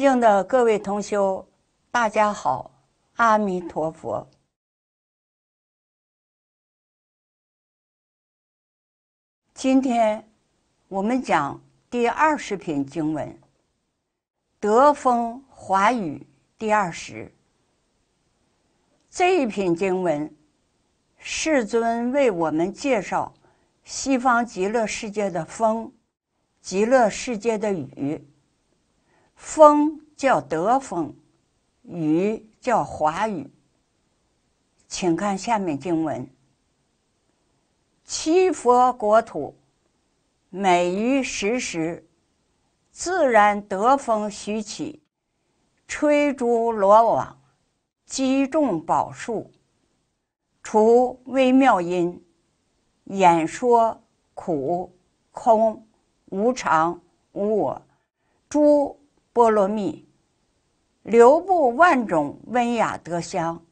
尊敬的各位同修，大家好，阿弥陀佛。今天我们讲第二十品经文《德风华雨》第二十。这一品经文，世尊为我们介绍西方极乐世界的风、极乐世界的雨。风叫德风，雨叫华雨。请看下面经文：七佛国土，每于十时，自然德风徐起，吹诸罗网，击中宝树，除微妙音，演说苦、空、无常、无我，诸。波罗蜜，流布万种温雅德香，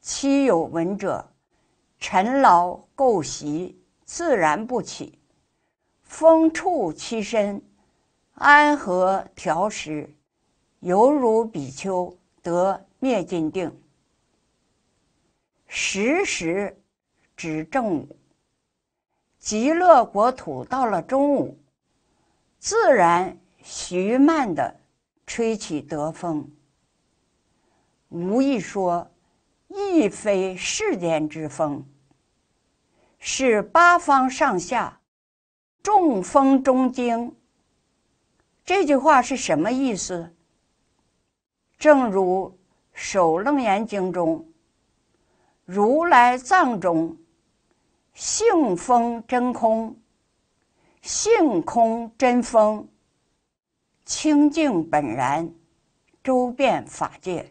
其有闻者，尘劳垢习自然不起。风触其身，安和调时，犹如比丘得灭尽定。时时指正午，极乐国土到了中午，自然。徐慢的吹起得风，无意说，亦非世间之风。是八方上下，众风中经。这句话是什么意思？正如《首楞严经》中，如来藏中，性风真空，性空真风。清净本然，周遍法界。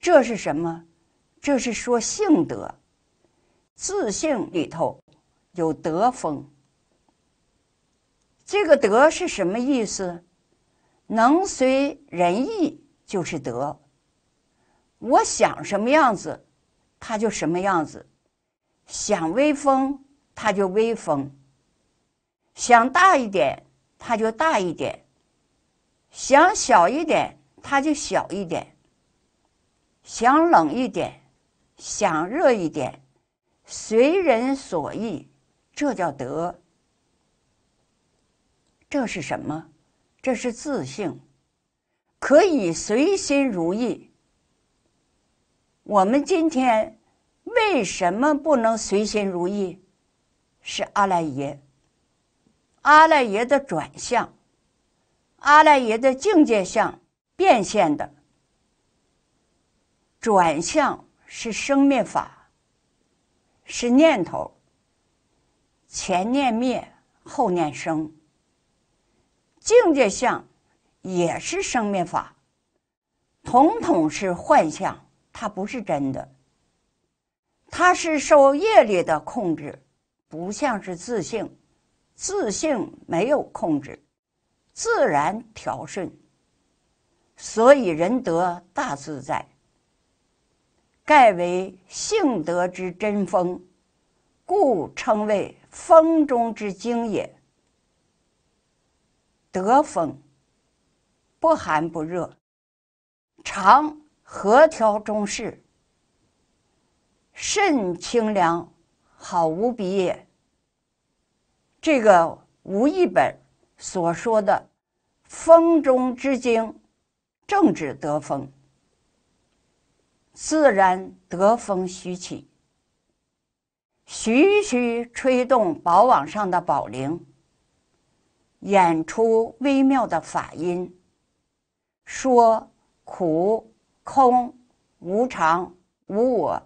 这是什么？这是说性德，自性里头有德风。这个德是什么意思？能随人意就是德。我想什么样子，它就什么样子；想威风，它就威风；想大一点。它就大一点，想小一点，它就小一点；想冷一点，想热一点，随人所欲，这叫德。这是什么？这是自性，可以随心如意。我们今天为什么不能随心如意？是阿赖耶。阿赖耶的转向，阿赖耶的境界相变现的转向是生灭法，是念头，前念灭，后念生。境界相也是生灭法，统统是幻象，它不是真的，它是受业力的控制，不像是自性。自性没有控制，自然调顺，所以人得大自在。盖为性德之真风，故称为风中之精也。得风，不寒不热，常和调中适，甚清凉，好无比也。这个吴一本所说的“风中之精”，正指得风，自然得风徐起，徐徐吹动宝网上的宝铃，演出微妙的法音，说苦、空、无常、无我、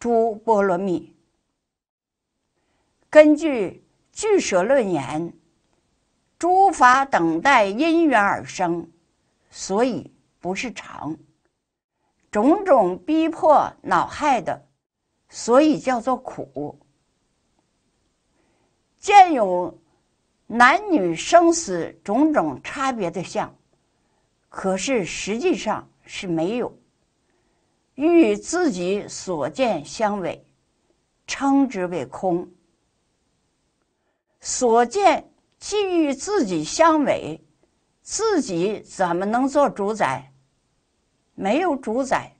诸波罗蜜，根据。据舍论言：诸法等待因缘而生，所以不是常；种种逼迫恼害的，所以叫做苦。见有男女生死种种差别的相，可是实际上是没有，与自己所见相违，称之为空。所见即与自己相违，自己怎么能做主宰？没有主宰，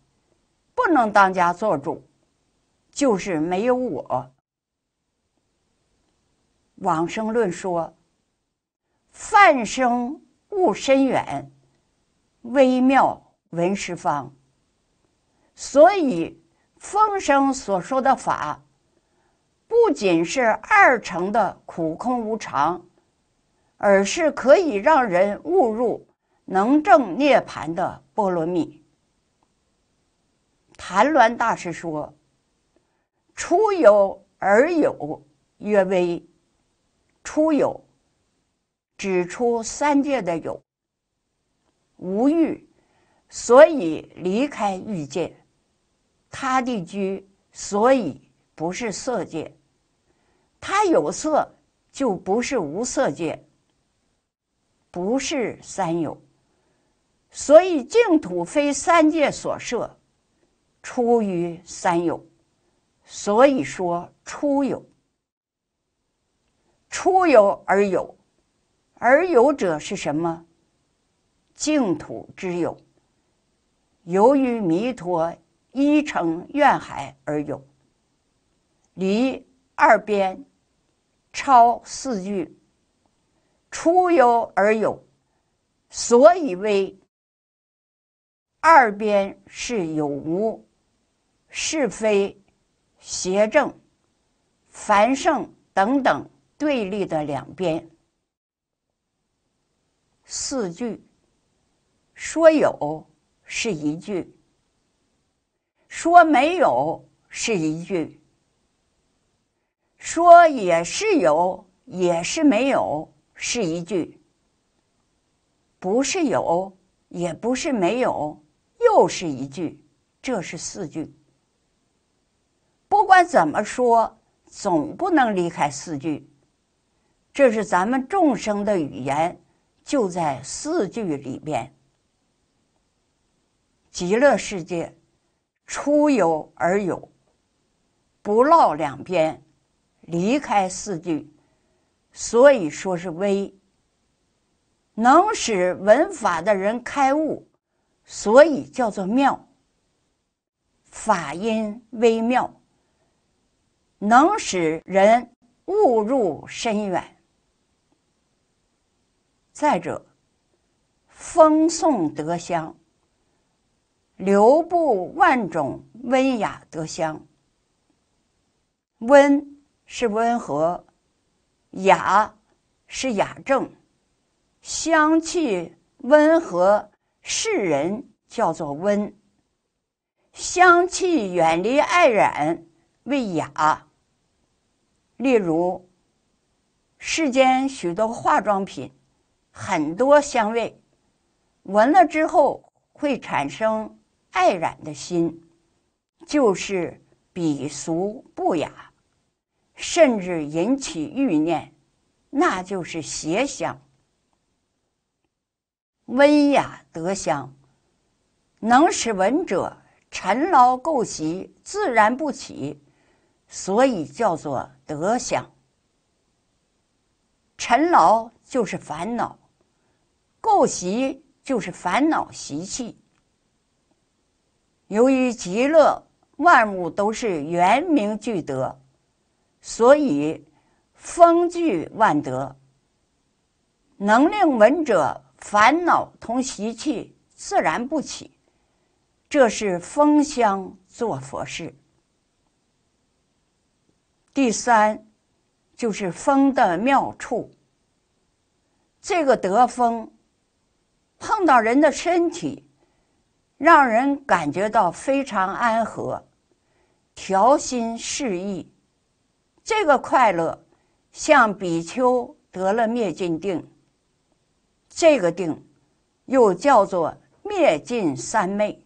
不能当家做主，就是没有我。往生论说：“泛生勿深远，微妙闻十方。”所以，风声所说的法。不仅是二乘的苦空无常，而是可以让人误入能证涅盘的波罗蜜。谭鸾大师说：“出有而有，曰为出有；指出三界的有，无欲，所以离开欲界；他地居，所以不是色界。”它有色，就不是无色界，不是三有，所以净土非三界所设，出于三有，所以说出有，出有而有，而有者是什么？净土之有，由于弥陀依成愿海而有，离二边。抄四句：出有而有，所以为二边是有无、是非、邪正、繁盛等等对立的两边。四句说有是一句，说没有是一句。说也是有，也是没有，是一句；不是有，也不是没有，又是一句。这是四句。不管怎么说，总不能离开四句。这是咱们众生的语言，就在四句里边。极乐世界，出有而有，不落两边。离开四句，所以说是微，能使文法的人开悟，所以叫做妙。法音微妙，能使人悟入深远。再者，风送德香，流布万种温雅德香。温。是温和，雅是雅正，香气温和，世人叫做温。香气远离爱染为雅。例如，世间许多化妆品，很多香味，闻了之后会产生爱染的心，就是鄙俗不雅。甚至引起欲念，那就是邪香。温雅得香，能使闻者尘劳垢习自然不起，所以叫做得香。尘劳就是烦恼，垢习就是烦恼习气。由于极乐万物都是圆明具德。所以，风聚万德，能令闻者烦恼同习气自然不起。这是风香做佛事。第三，就是风的妙处。这个得风，碰到人的身体，让人感觉到非常安和，调心适意。这个快乐像比丘得了灭尽定，这个定又叫做灭尽三昧，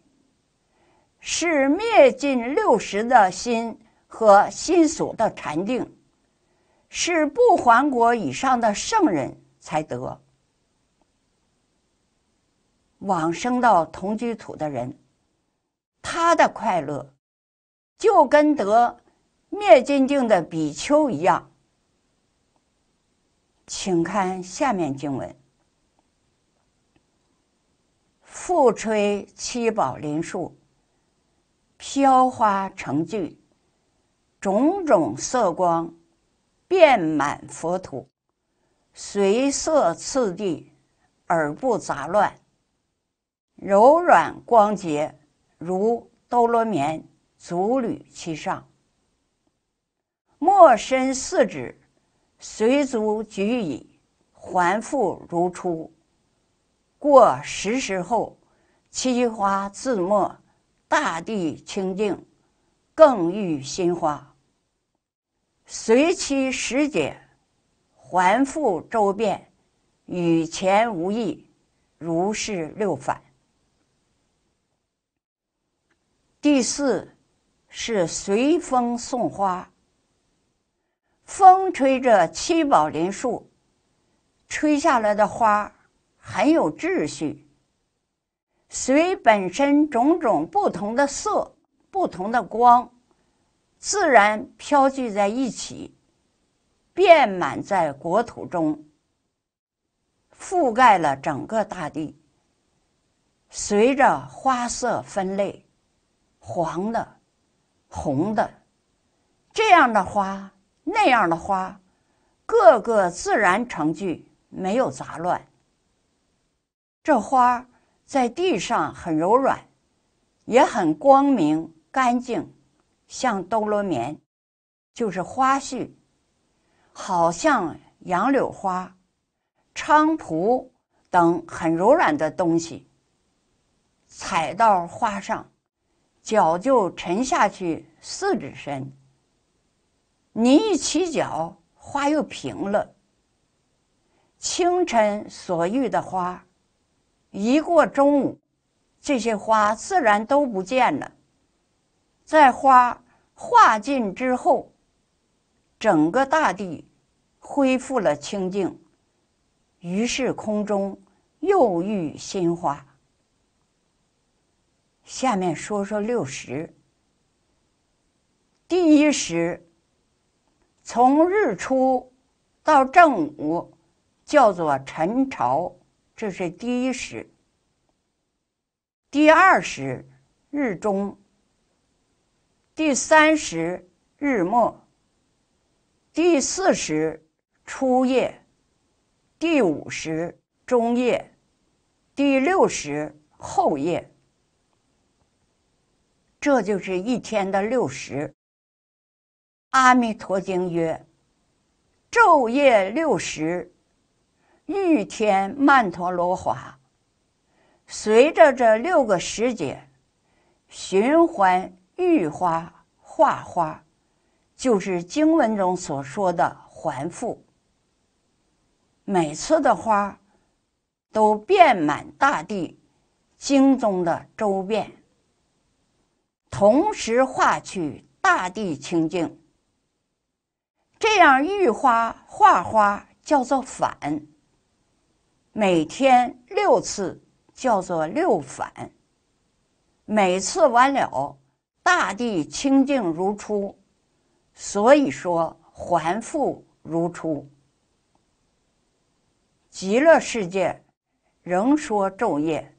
是灭尽六十的心和心所的禅定，是不还国以上的圣人才得。往生到同居土的人，他的快乐就跟得。灭金经的比丘一样，请看下面经文：复吹七宝林树，飘花成聚，种种色光遍满佛土，随色次第而不杂乱，柔软光洁如兜罗绵，足履其上。莫伸四指，随足举矣，还复如初。过十时后，其花自没，大地清净，更遇新花。随其时节，还复周遍，与前无异，如是六反。第四是随风送花。风吹着七宝林树，吹下来的花很有秩序，随本身种种不同的色、不同的光，自然飘聚在一起，遍满在国土中，覆盖了整个大地。随着花色分类，黄的、红的，这样的花。那样的花，个个自然成句，没有杂乱。这花在地上很柔软，也很光明干净，像兜罗棉，就是花絮，好像杨柳花、菖蒲等很柔软的东西。踩到花上，脚就沉下去四指深。你一起脚，花又平了。清晨所遇的花，一过中午，这些花自然都不见了。在花化尽之后，整个大地恢复了清净，于是空中又遇新花。下面说说六十。第一时。从日出到正午，叫做晨朝，这是第一时。第二时日中。第三时日末。第四时初夜。第五时中夜。第六时后夜。这就是一天的六十。《阿弥陀经》曰：“昼夜六时，欲天曼陀罗华，随着这六个时节循环郁花化花，就是经文中所说的环复。每次的花都遍满大地，经中的周遍，同时化去大地清净。”这样浴花画花叫做反，每天六次叫做六反，每次完了，大地清净如初，所以说还复如初。极乐世界仍说昼夜，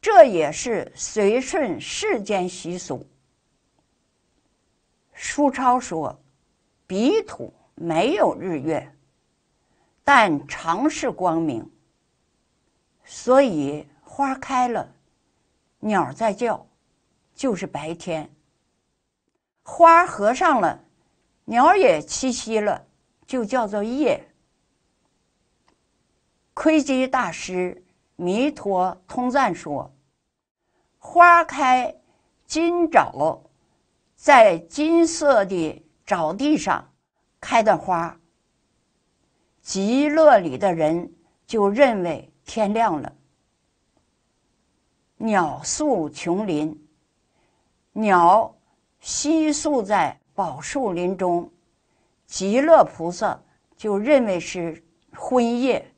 这也是随顺世间习俗。书超说。彼土没有日月，但常是光明，所以花开了，鸟在叫，就是白天；花合上了，鸟也栖息了，就叫做夜。窥基大师弥陀通赞说：“花开金爪，在金色的。”沼地上开的花，极乐里的人就认为天亮了。鸟宿琼林，鸟栖宿在宝树林中，极乐菩萨就认为是昏夜。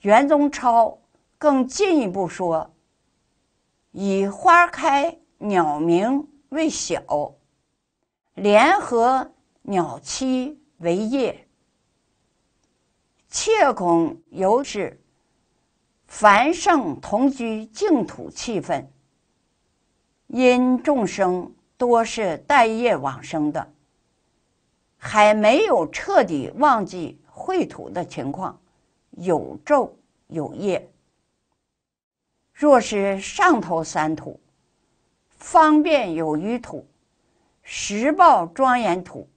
袁宗超更进一步说，以花开鸟鸣为晓。联合鸟栖为业，切恐有是繁盛同居净土气氛，因众生多是带业往生的，还没有彻底忘记秽土的情况，有昼有夜。若是上头三土，方便有余土。十报庄严土、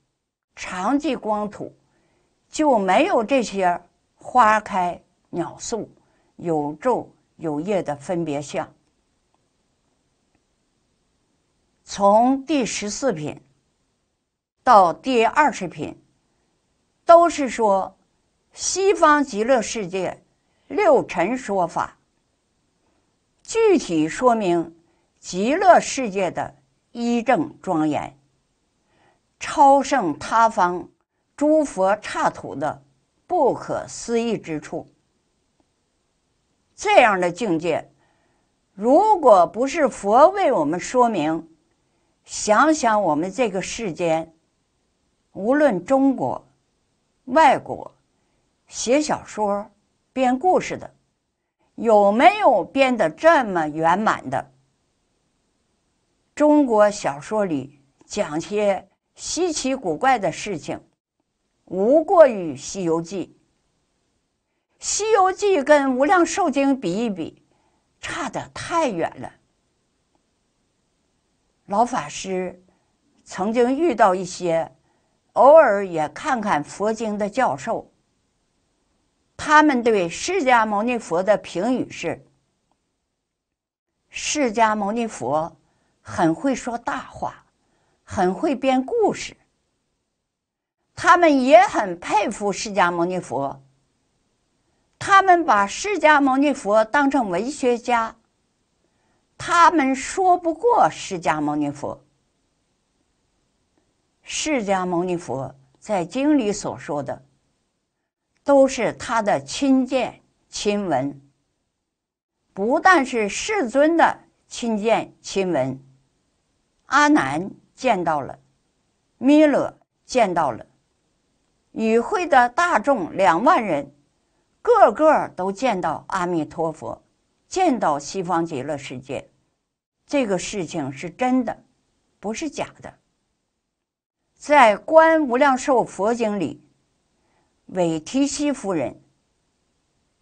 常寂光土就没有这些花开鸟宿有昼有夜的分别相。从第十四品到第二十品，都是说西方极乐世界六尘说法，具体说明极乐世界的一正庄严。超胜他方诸佛刹土的不可思议之处，这样的境界，如果不是佛为我们说明，想想我们这个世间，无论中国、外国，写小说、编故事的，有没有编的这么圆满的？中国小说里讲些。稀奇古怪的事情，无过于《西游记》。《西游记》跟《无量寿经》比一比，差得太远了。老法师曾经遇到一些偶尔也看看佛经的教授，他们对释迦牟尼佛的评语是：释迦牟尼佛很会说大话。很会编故事，他们也很佩服释迦牟尼佛，他们把释迦牟尼佛当成文学家，他们说不过释迦牟尼佛。释迦牟尼佛在经里所说的，都是他的亲见亲闻，不但是世尊的亲见亲闻，阿难。见到了，弥勒见到了，与会的大众两万人，个个都见到阿弥陀佛，见到西方极乐世界，这个事情是真的，不是假的。在《观无量寿佛经》里，韦提希夫人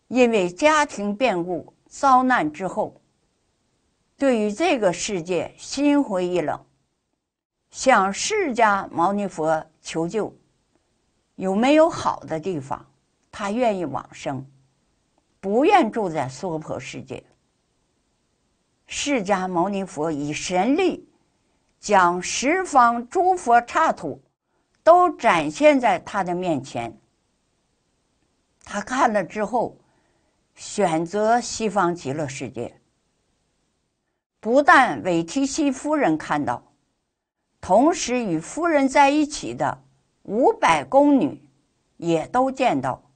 因为家庭变故遭难之后，对于这个世界心灰意冷。向释迦牟尼佛求救，有没有好的地方？他愿意往生，不愿住在娑婆世界。释迦牟尼佛以神力，将十方诸佛刹土都展现在他的面前。他看了之后，选择西方极乐世界。不但韦提希夫人看到。同时与夫人在一起的五百宫女，也都见到。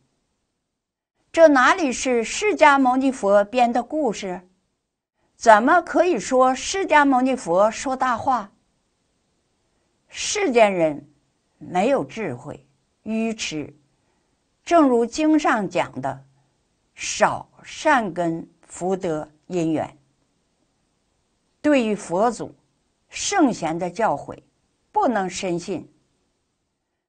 这哪里是释迦牟尼佛编的故事？怎么可以说释迦牟尼佛说大话？世间人没有智慧，愚痴，正如经上讲的，少善根福德因缘。对于佛祖。圣贤的教诲不能深信。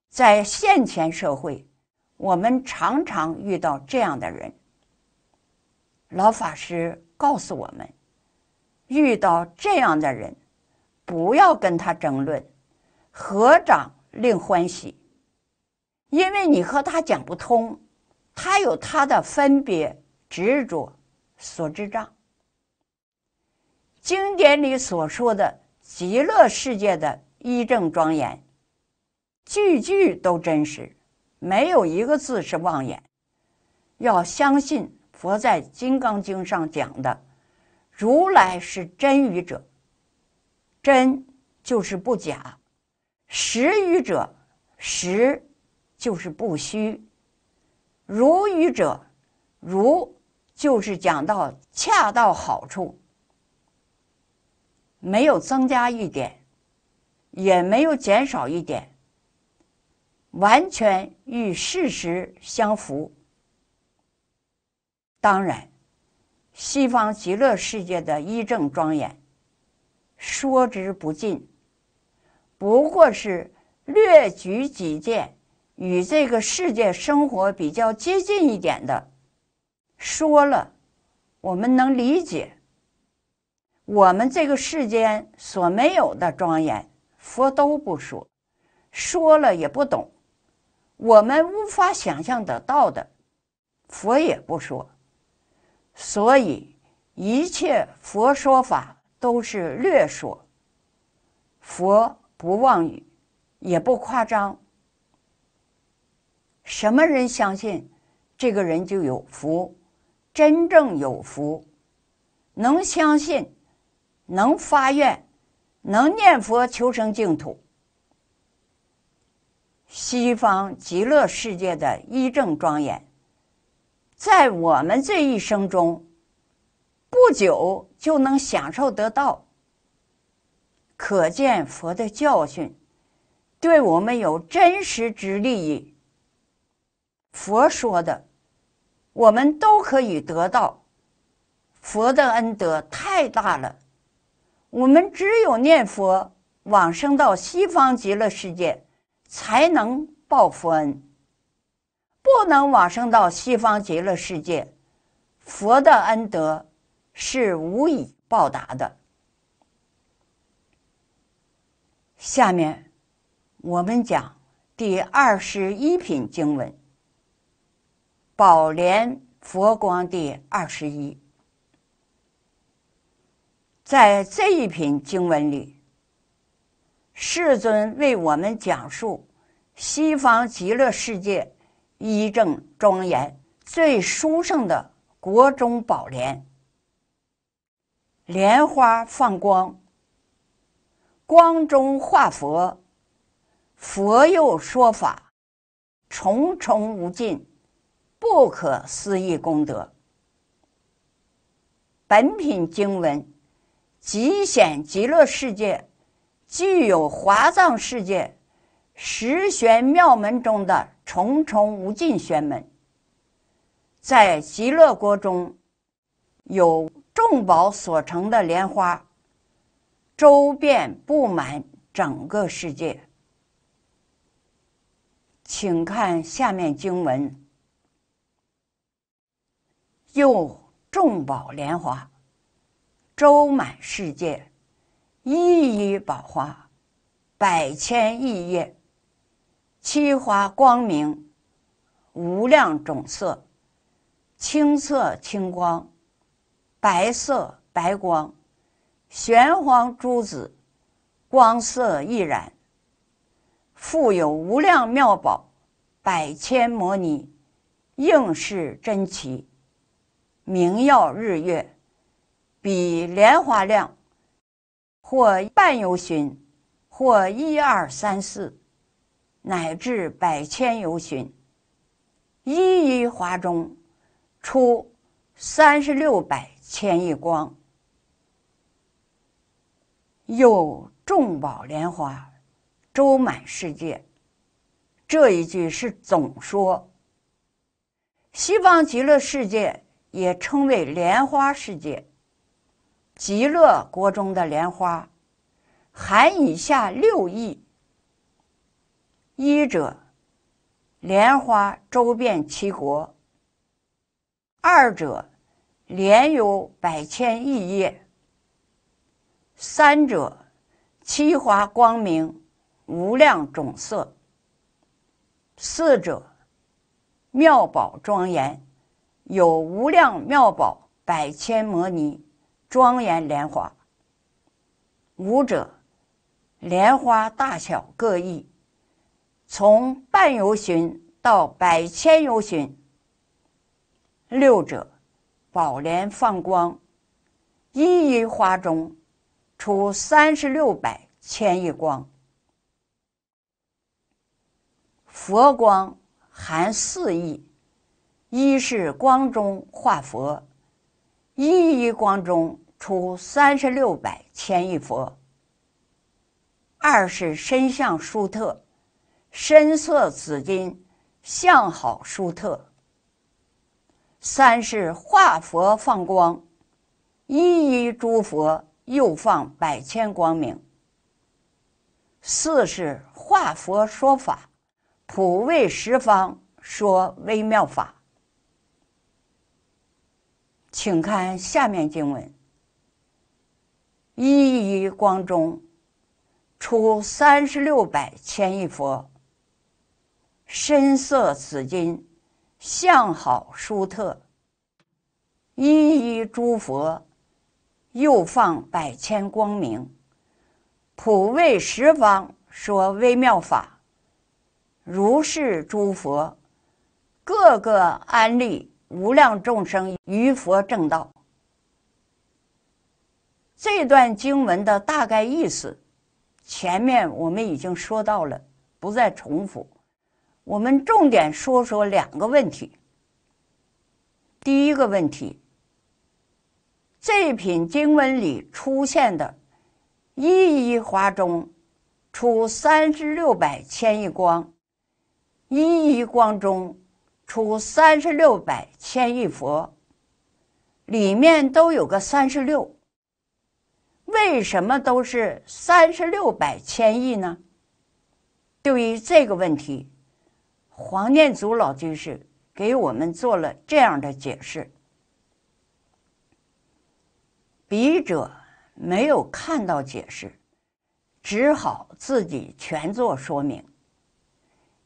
在现前社会，我们常常遇到这样的人。老法师告诉我们，遇到这样的人，不要跟他争论，合掌令欢喜，因为你和他讲不通，他有他的分别执着所智障。经典里所说的。极乐世界的一正庄严，句句都真实，没有一个字是妄言。要相信佛在《金刚经》上讲的：“如来是真语者，真就是不假；实语者，实就是不虚；如语者，如就是讲到恰到好处。”没有增加一点，也没有减少一点，完全与事实相符。当然，西方极乐世界的医正庄严，说之不尽，不过是略举几件与这个世界生活比较接近一点的，说了，我们能理解。我们这个世间所没有的庄严，佛都不说，说了也不懂。我们无法想象得到的，佛也不说。所以一切佛说法都是略说。佛不妄语，也不夸张。什么人相信，这个人就有福。真正有福，能相信。能发愿，能念佛求生净土，西方极乐世界的一正庄严，在我们这一生中，不久就能享受得到。可见佛的教训，对我们有真实之利益。佛说的，我们都可以得到。佛的恩德太大了。我们只有念佛往生到西方极乐世界，才能报佛恩。不能往生到西方极乐世界，佛的恩德是无以报答的。下面，我们讲第二十一品经文《宝莲佛光》第二十一。在这一品经文里，世尊为我们讲述西方极乐世界一正庄严、最殊胜的国中宝莲，莲花放光，光中化佛，佛又说法，重重无尽，不可思议功德。本品经文。极显极乐世界具有华藏世界十玄妙门中的重重无尽玄门，在极乐国中有众宝所成的莲花，周遍布满整个世界。请看下面经文，又众宝莲花。周满世界，一一宝花，百千亿叶，七花光明，无量种色，青色青光，白色白光，玄黄珠子，光色亦染，富有无量妙宝，百千摩尼，应是珍奇，明耀日月。比莲花量，或半游旬，或一二三四，乃至百千游旬，一一华中出三十六百千亿光，又众宝莲花周满世界。这一句是总说。西方极乐世界也称为莲花世界。极乐国中的莲花，含以下六义：一者，莲花周遍七国；二者，莲有百千亿叶；三者，其华光明无量种色；四者，妙宝庄严，有无量妙宝百千摩尼。庄严莲花，五者莲花大小各异，从半游旬到百千游旬。六者宝莲放光，一一花中出三十六百千亿光。佛光含四意：一是光中化佛。一一光中出三十六百千亿佛，二是身相殊特，身色紫金，相好殊特。三是化佛放光，一一诸佛又放百千光明。四是化佛说法，普为十方说微妙法。请看下面经文：一一光中出三十六百千亿佛，身色紫金，相好殊特。一一诸佛，又放百千光明，普为十方说微妙法。如是诸佛，各个安立。无量众生于佛正道，这段经文的大概意思，前面我们已经说到了，不再重复。我们重点说说两个问题。第一个问题，这品经文里出现的“一一花中出三十六百千亿光，一一光中”。出三十六百千亿佛，里面都有个三十六。为什么都是三十六百千亿呢？对于这个问题，黄念祖老居士给我们做了这样的解释。笔者没有看到解释，只好自己全做说明。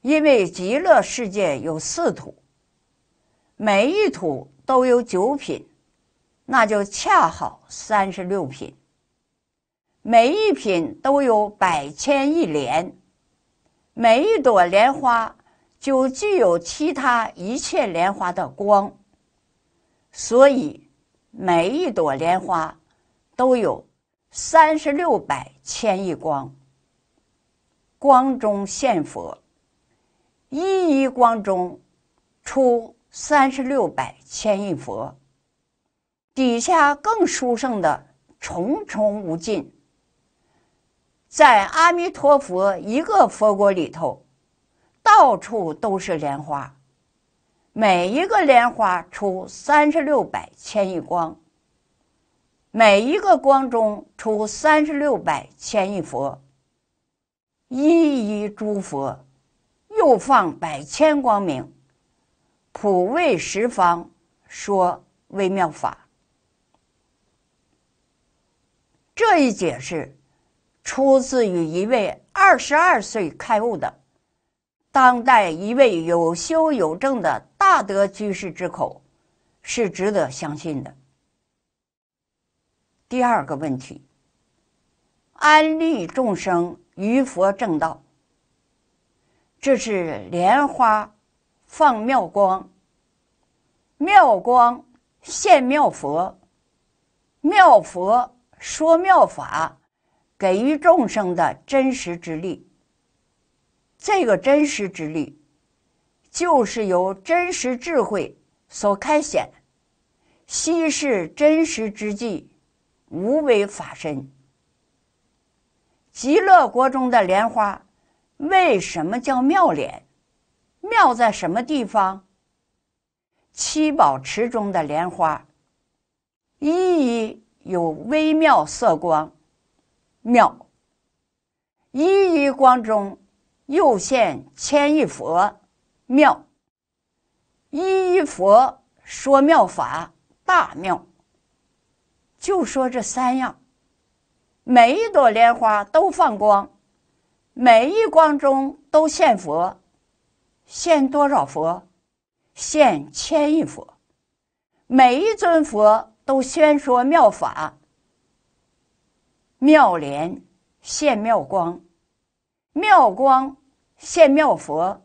因为极乐世界有四土，每一土都有九品，那就恰好三十六品。每一品都有百千亿莲，每一朵莲花就具有其他一切莲花的光，所以每一朵莲花都有三十六百千亿光，光中现佛。一一光中，出三十六百千亿佛。底下更殊胜的重重无尽，在阿弥陀佛一个佛国里头，到处都是莲花，每一个莲花出三十六百千亿光，每一个光中出三十六百千亿佛，一一诸佛。又放百千光明，普为十方说微妙法。这一解释出自于一位二十二岁开悟的当代一位有修有证的大德居士之口，是值得相信的。第二个问题：安利众生于佛正道。这是莲花放妙光，妙光现妙佛，妙佛说妙法，给予众生的真实之力。这个真实之力，就是由真实智慧所开显。稀释真实之际，无为法身，极乐国中的莲花。为什么叫妙莲？妙在什么地方？七宝池中的莲花，一一有微妙色光，妙；一一光中，又现千亿佛，妙；一一佛说妙法，大妙。就说这三样，每一朵莲花都放光。每一光中都现佛，现多少佛？现千亿佛。每一尊佛都宣说妙法，妙莲现妙光，妙光现妙佛，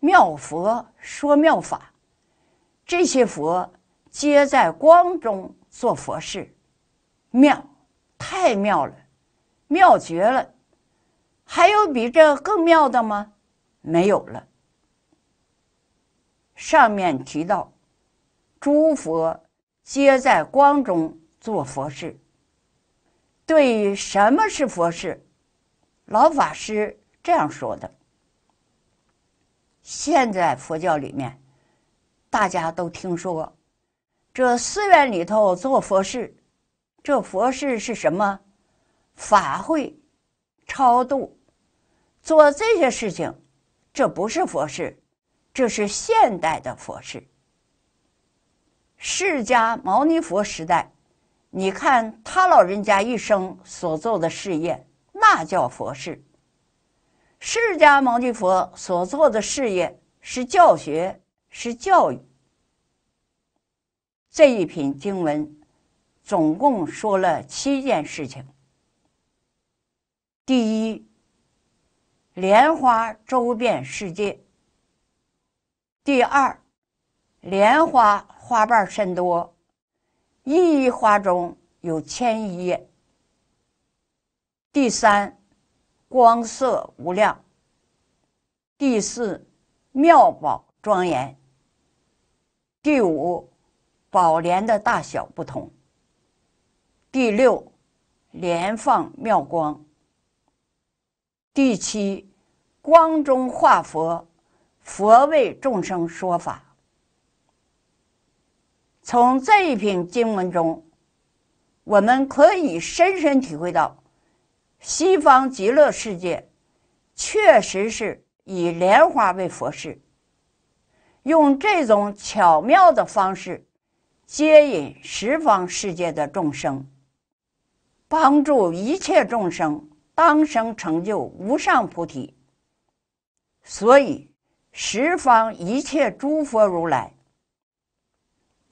妙佛说妙法。这些佛皆在光中做佛事，妙，太妙了，妙绝了。还有比这更妙的吗？没有了。上面提到，诸佛皆在光中做佛事。对于什么是佛事，老法师这样说的。现在佛教里面，大家都听说，这寺院里头做佛事，这佛事是什么？法会、超度。做这些事情，这不是佛事，这是现代的佛事。释迦牟尼佛时代，你看他老人家一生所做的事业，那叫佛事。释迦牟尼佛所做的事业是教学，是教育。这一品经文总共说了七件事情，第一。莲花周遍世界。第二，莲花花瓣甚多，一一花中有千亿。第三，光色无量。第四，妙宝庄严。第五，宝莲的大小不同。第六，莲放妙光。第七。光中化佛，佛为众生说法。从这一篇经文中，我们可以深深体会到，西方极乐世界确实是以莲花为佛事，用这种巧妙的方式接引十方世界的众生，帮助一切众生当生成就无上菩提。所以，十方一切诸佛如来，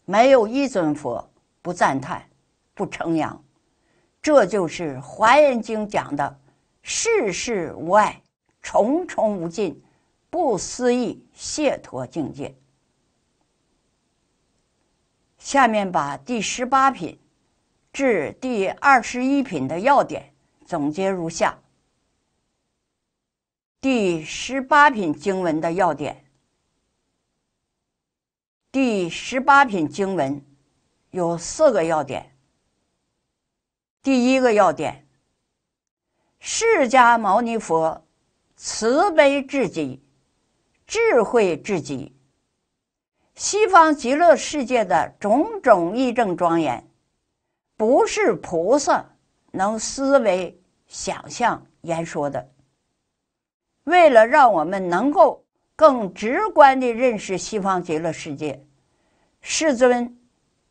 没有一尊佛不赞叹、不称扬。这就是《华严经》讲的“世事无碍，重重无尽，不思议解脱”境界。下面把第十八品至第二十一品的要点总结如下。第十八品经文的要点。第十八品经文有四个要点。第一个要点：释迦牟尼佛慈悲至极，智慧至极。西方极乐世界的种种义正庄严，不是菩萨能思维、想象、言说的。为了让我们能够更直观的认识西方极乐世界，世尊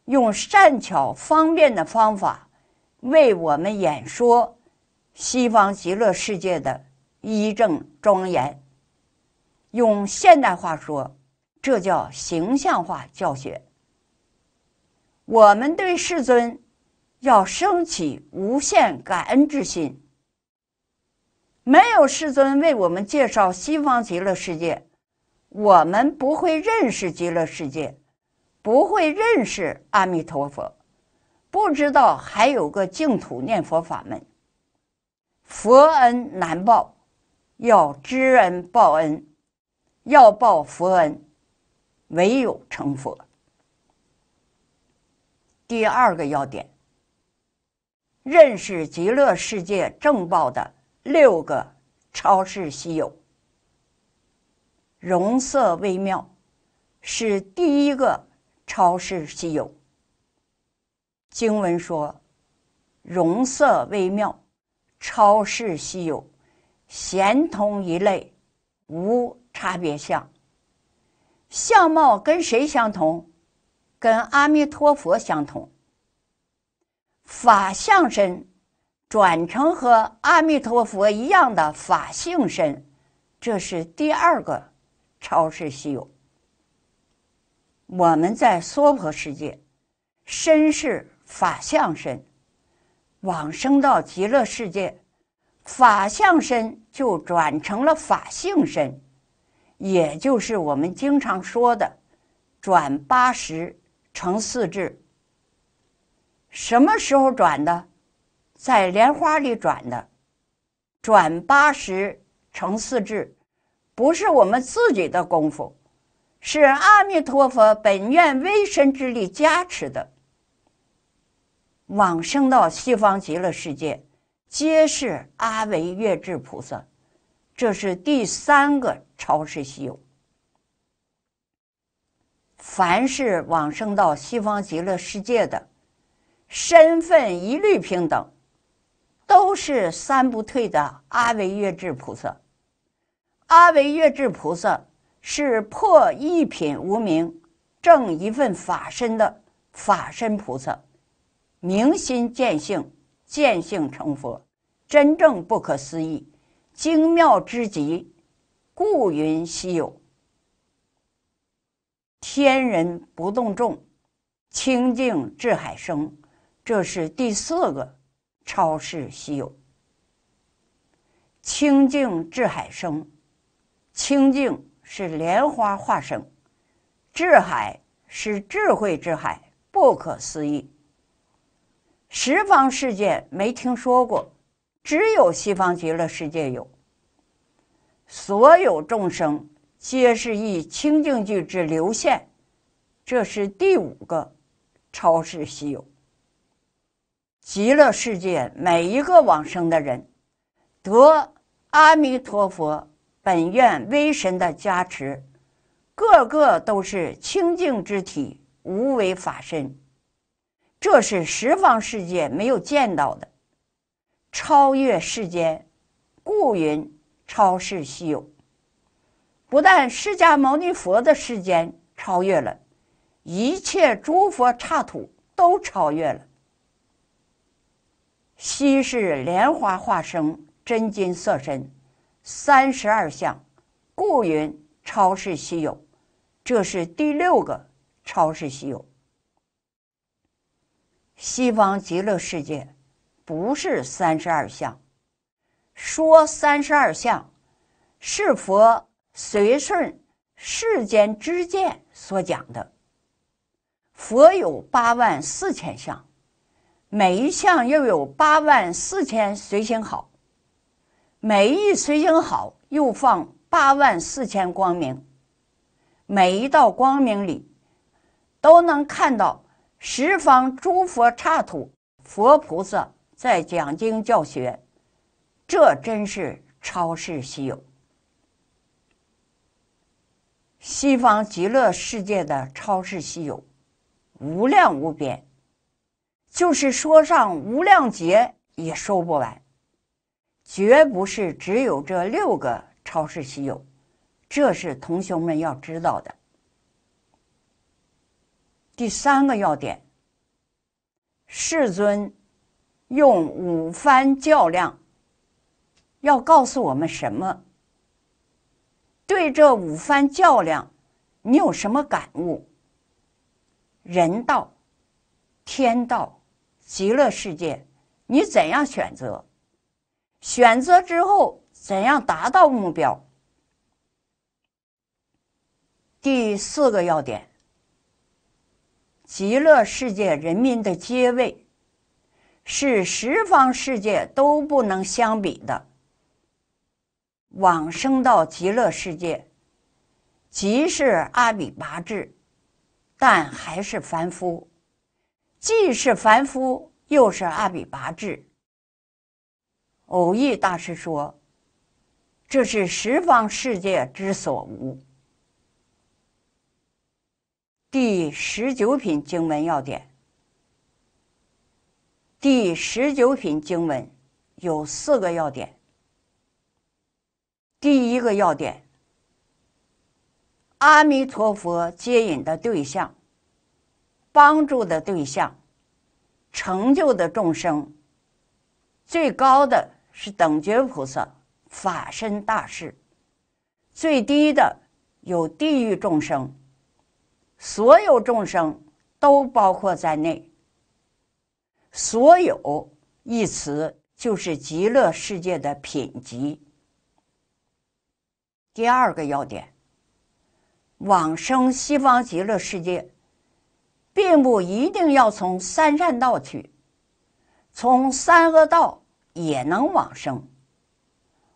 用善巧方便的方法为我们演说西方极乐世界的一正庄严。用现代话说，这叫形象化教学。我们对世尊要升起无限感恩之心。没有世尊为我们介绍西方极乐世界，我们不会认识极乐世界，不会认识阿弥陀佛，不知道还有个净土念佛法门。佛恩难报，要知恩报恩，要报佛恩，唯有成佛。第二个要点，认识极乐世界正报的。六个超市稀有，容色微妙，是第一个超市稀有。经文说：“容色微妙，超市稀有，咸同一类，无差别相。相貌跟谁相同？跟阿弥陀佛相同。法相身。”转成和阿弥陀佛一样的法性身，这是第二个超世稀有。我们在娑婆世界身是法相身，往生到极乐世界，法相身就转成了法性身，也就是我们经常说的转八十成四智。什么时候转的？在莲花里转的，转八十乘四智，不是我们自己的功夫，是阿弥陀佛本愿威神之力加持的，往生到西方极乐世界，皆是阿弥月智菩萨，这是第三个超世西游。凡是往生到西方极乐世界的，身份一律平等。都是三不退的阿维月智菩萨，阿维月智菩萨是破一品无名，正一份法身的法身菩萨，明心见性，见性成佛，真正不可思议，精妙之极，故云稀有。天人不动众，清净智海生，这是第四个。超世稀有，清净智海生，清净是莲花化身，智海是智慧之海，不可思议。十方世界没听说过，只有西方极乐世界有。所有众生皆是以清净句之流现，这是第五个超世稀有。极乐世界每一个往生的人，得阿弥陀佛本愿威神的加持，个个都是清净之体、无为法身。这是十方世界没有见到的，超越世间，故云超世稀有。不但释迦牟尼佛的世间超越了，一切诸佛刹土都超越了。昔是莲花化生，真金色身，三十二相，故云超世稀有。这是第六个超世稀有。西方极乐世界不是三十二相，说三十二相是佛随顺世间之见所讲的。佛有八万四千相。每一项又有八万四千随行好，每一随行好又放八万四千光明，每一道光明里都能看到十方诸佛刹土佛菩萨在讲经教学，这真是超世稀有，西方极乐世界的超世稀有，无量无边。就是说上无量劫也收不完，绝不是只有这六个超市稀有，这是同学们要知道的。第三个要点，世尊用五番较量，要告诉我们什么？对这五番较量，你有什么感悟？人道、天道。极乐世界，你怎样选择？选择之后，怎样达到目标？第四个要点：极乐世界人民的阶位，是十方世界都不能相比的。往生到极乐世界，即是阿比陀智，但还是凡夫。既是凡夫，又是阿比跋智。偶益大师说：“这是十方世界之所无。”第十九品经文要点。第十九品经文有四个要点。第一个要点：阿弥陀佛接引的对象。帮助的对象，成就的众生，最高的是等觉菩萨、法身大士，最低的有地狱众生，所有众生都包括在内。所有一词就是极乐世界的品级。第二个要点，往生西方极乐世界。并不一定要从三善道去，从三恶道也能往生。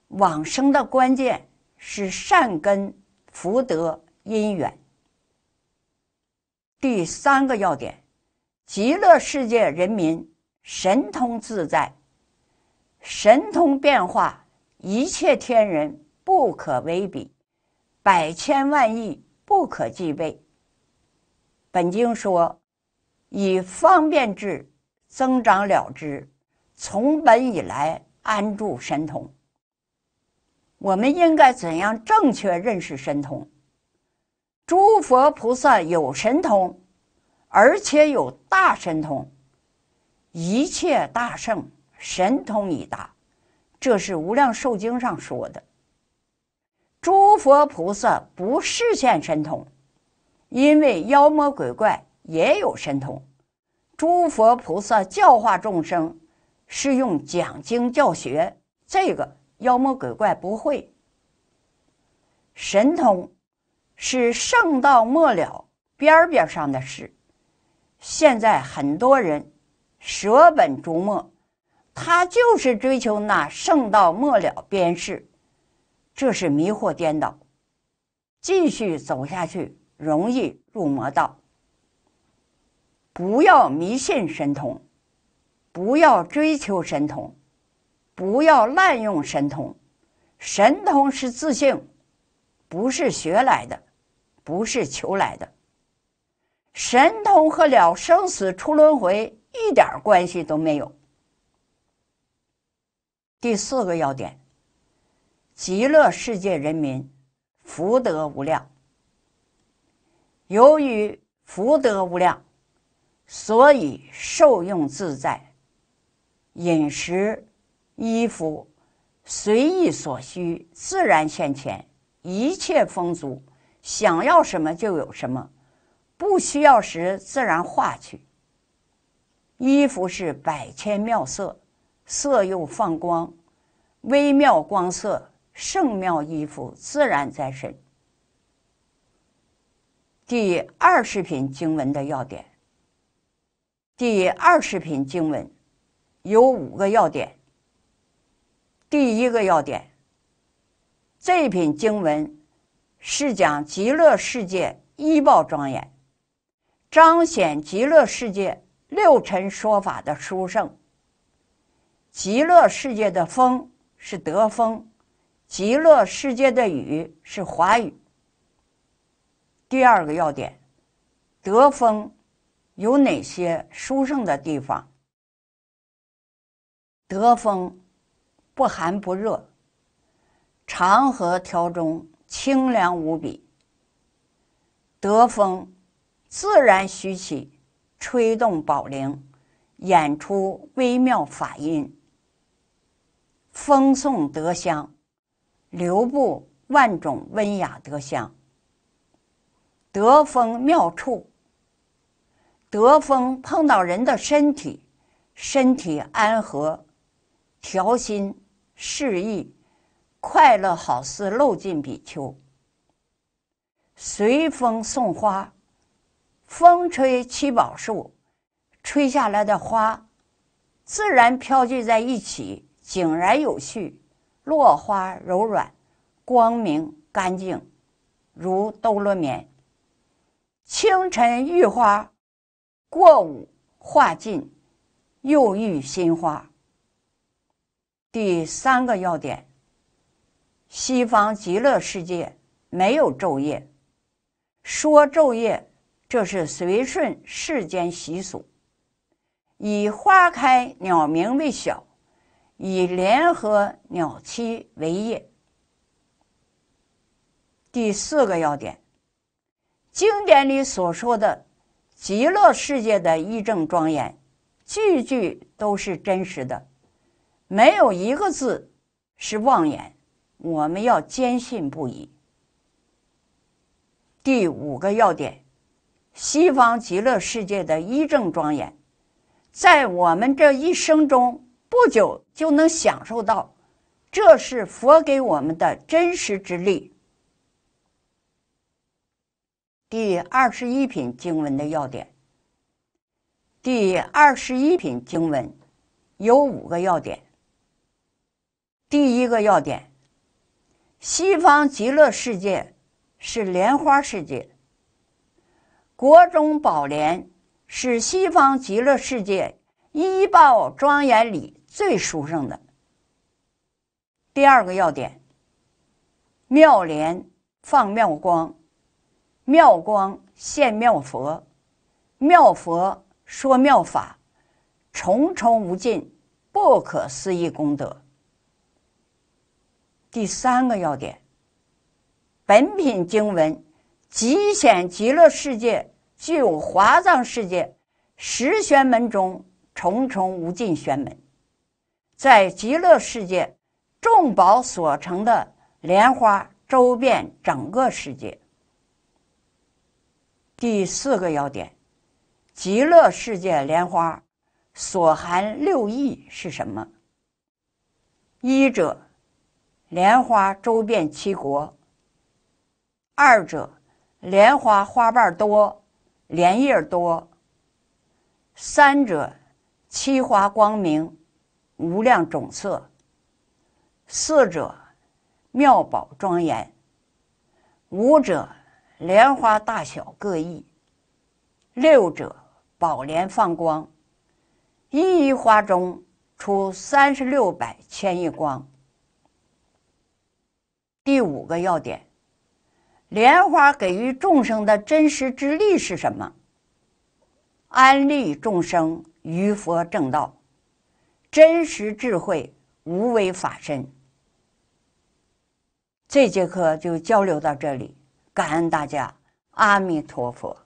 往生的关键是善根福德因缘。第三个要点，极乐世界人民神通自在，神通变化，一切天人不可为比，百千万亿不可计倍。本经说，以方便智增长了之，从本以来安住神通。我们应该怎样正确认识神通？诸佛菩萨有神通，而且有大神通，一切大圣神通已达，这是《无量寿经》上说的。诸佛菩萨不视现神通。因为妖魔鬼怪也有神通，诸佛菩萨教化众生是用讲经教学，这个妖魔鬼怪不会。神通是圣道末了边边上的事，现在很多人舍本逐末，他就是追求那圣道末了边事，这是迷惑颠倒，继续走下去。容易入魔道，不要迷信神通，不要追求神通，不要滥用神通。神通是自性，不是学来的，不是求来的。神通和了生死、出轮回一点关系都没有。第四个要点：极乐世界人民福德无量。由于福德无量，所以受用自在。饮食、衣服随意所需，自然现前，一切丰足。想要什么就有什么，不需要时自然化去。衣服是百千妙色，色又放光，微妙光色，圣妙衣服自然在身。第二十品经文的要点。第二十品经文有五个要点。第一个要点，这一品经文是讲极乐世界一报庄严，彰显极乐世界六尘说法的殊胜。极乐世界的风是德风，极乐世界的雨是华雨。第二个要点，德风有哪些殊胜的地方？德风不寒不热，长河调中清凉无比。德风自然徐起，吹动宝铃，演出微妙法音。风送德香，流布万种温雅德香。得风妙处，得风碰到人的身体，身体安和，调心适意，快乐好似漏进比丘。随风送花，风吹七宝树，吹下来的花，自然飘聚在一起，井然有序。落花柔软，光明干净，如兜罗绵。清晨遇花，过午化尽，又遇新花。第三个要点：西方极乐世界没有昼夜，说昼夜，这是随顺世间习俗，以花开鸟鸣为晓，以联合鸟栖为业。第四个要点。经典里所说的极乐世界的仪正庄严，句句都是真实的，没有一个字是妄言。我们要坚信不疑。第五个要点，西方极乐世界的一正庄严，在我们这一生中不久就能享受到，这是佛给我们的真实之力。第二十一品经文的要点。第二十一品经文有五个要点。第一个要点：西方极乐世界是莲花世界，国中宝莲是西方极乐世界依报庄严里最殊胜的。第二个要点：妙莲放妙光。妙光现妙佛，妙佛说妙法，重重无尽，不可思议功德。第三个要点：本品经文，极显极乐世界具有华藏世界十玄门中重重无尽玄门，在极乐世界众宝所成的莲花周遍整个世界。第四个要点，极乐世界莲花所含六义是什么？一者，莲花周遍七国；二者，莲花花瓣多，莲叶多；三者，七花光明，无量种色；四者，妙宝庄严；五者。莲花大小各异，六者宝莲放光，一一花中出三十六百千亿光。第五个要点，莲花给予众生的真实之力是什么？安利众生于佛正道，真实智慧无为法身。这节课就交流到这里。感恩大家，阿弥陀佛。